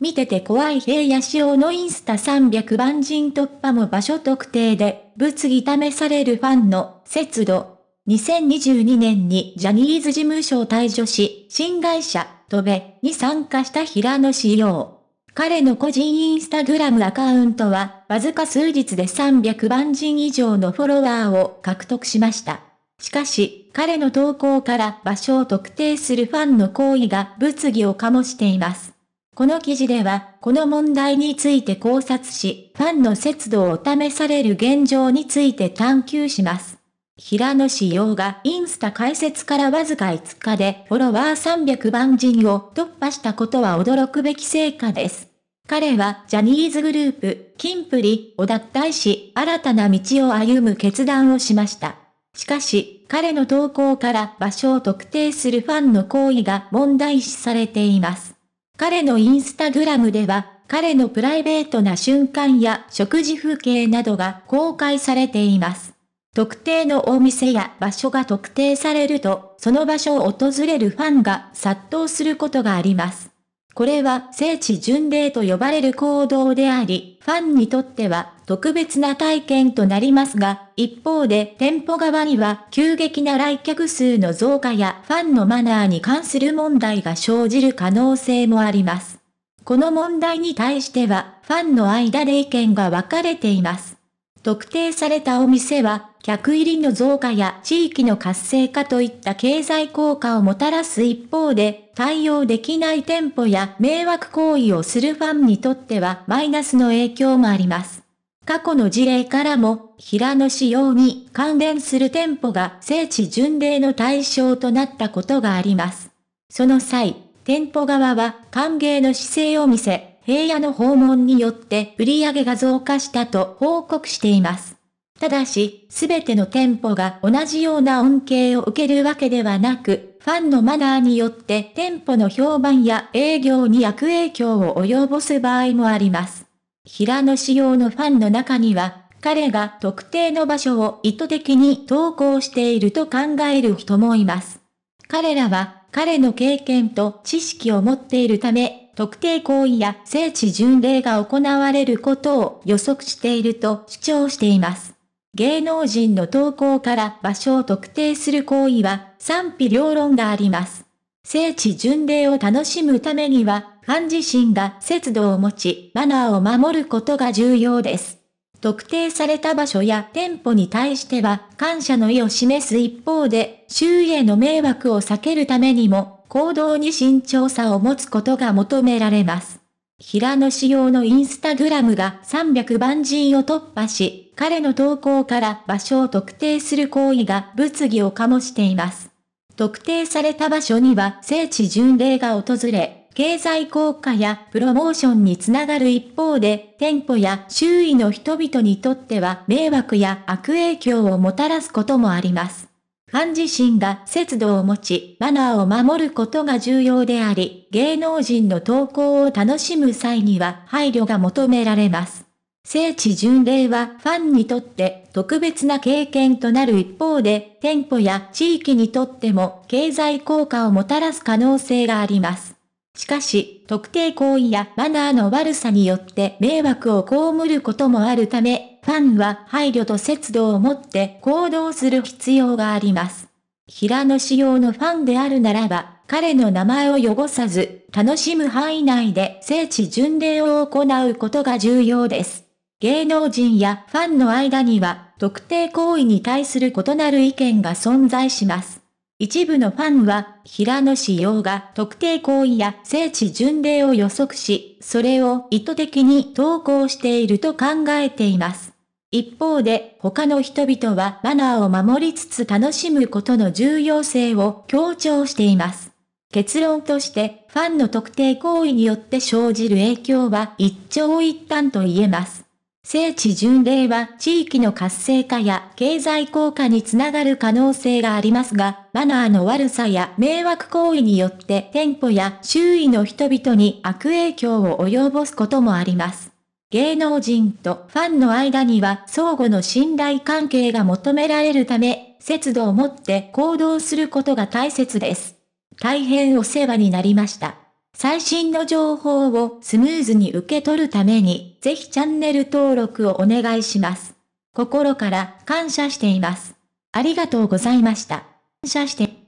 見てて怖い平野紫耀のインスタ300万人突破も場所特定で、物議試されるファンの節度。2022年にジャニーズ事務所を退所し、新会社、トベに参加した平野紫耀。彼の個人インスタグラムアカウントは、わずか数日で300万人以上のフォロワーを獲得しました。しかし、彼の投稿から場所を特定するファンの行為が物議を醸しています。この記事では、この問題について考察し、ファンの節度を試される現状について探求します。平野紫耀がインスタ解説からわずか5日でフォロワー300万人を突破したことは驚くべき成果です。彼はジャニーズグループ、キンプリを脱退し、新たな道を歩む決断をしました。しかし、彼の投稿から場所を特定するファンの行為が問題視されています。彼のインスタグラムでは、彼のプライベートな瞬間や食事風景などが公開されています。特定のお店や場所が特定されると、その場所を訪れるファンが殺到することがあります。これは聖地巡礼と呼ばれる行動であり、ファンにとっては特別な体験となりますが、一方で店舗側には急激な来客数の増加やファンのマナーに関する問題が生じる可能性もあります。この問題に対しては、ファンの間で意見が分かれています。特定されたお店は、客入りの増加や地域の活性化といった経済効果をもたらす一方で、対応できない店舗や迷惑行為をするファンにとってはマイナスの影響もあります。過去の事例からも、平野仕様に関連する店舗が聖地巡礼の対象となったことがあります。その際、店舗側は歓迎の姿勢を見せ、平野の訪問によって売り上げが増加したと報告しています。ただし、すべての店舗が同じような恩恵を受けるわけではなく、ファンのマナーによって店舗の評判や営業に悪影響を及ぼす場合もあります。平野仕様のファンの中には、彼が特定の場所を意図的に投稿していると考える人もいます。彼らは、彼の経験と知識を持っているため、特定行為や聖地巡礼が行われることを予測していると主張しています。芸能人の投稿から場所を特定する行為は賛否両論があります。聖地巡礼を楽しむためには、ファン自身が節度を持ち、マナーを守ることが重要です。特定された場所や店舗に対しては感謝の意を示す一方で、周囲への迷惑を避けるためにも、行動に慎重さを持つことが求められます。平野仕様のインスタグラムが300万人を突破し、彼の投稿から場所を特定する行為が物議を醸しています。特定された場所には聖地巡礼が訪れ、経済効果やプロモーションにつながる一方で、店舗や周囲の人々にとっては迷惑や悪影響をもたらすこともあります。ン自身が節度を持ち、マナーを守ることが重要であり、芸能人の投稿を楽しむ際には配慮が求められます。聖地巡礼はファンにとって特別な経験となる一方で、店舗や地域にとっても経済効果をもたらす可能性があります。しかし、特定行為やマナーの悪さによって迷惑を被ることもあるため、ファンは配慮と節度を持って行動する必要があります。平野仕様のファンであるならば、彼の名前を汚さず、楽しむ範囲内で聖地巡礼を行うことが重要です。芸能人やファンの間には、特定行為に対する異なる意見が存在します。一部のファンは、平野仕様が特定行為や聖地巡礼を予測し、それを意図的に投稿していると考えています。一方で他の人々はマナーを守りつつ楽しむことの重要性を強調しています。結論として、ファンの特定行為によって生じる影響は一長一短と言えます。聖地巡礼は地域の活性化や経済効果につながる可能性がありますが、マナーの悪さや迷惑行為によって店舗や周囲の人々に悪影響を及ぼすこともあります。芸能人とファンの間には相互の信頼関係が求められるため、節度を持って行動することが大切です。大変お世話になりました。最新の情報をスムーズに受け取るために、ぜひチャンネル登録をお願いします。心から感謝しています。ありがとうございました。感謝して。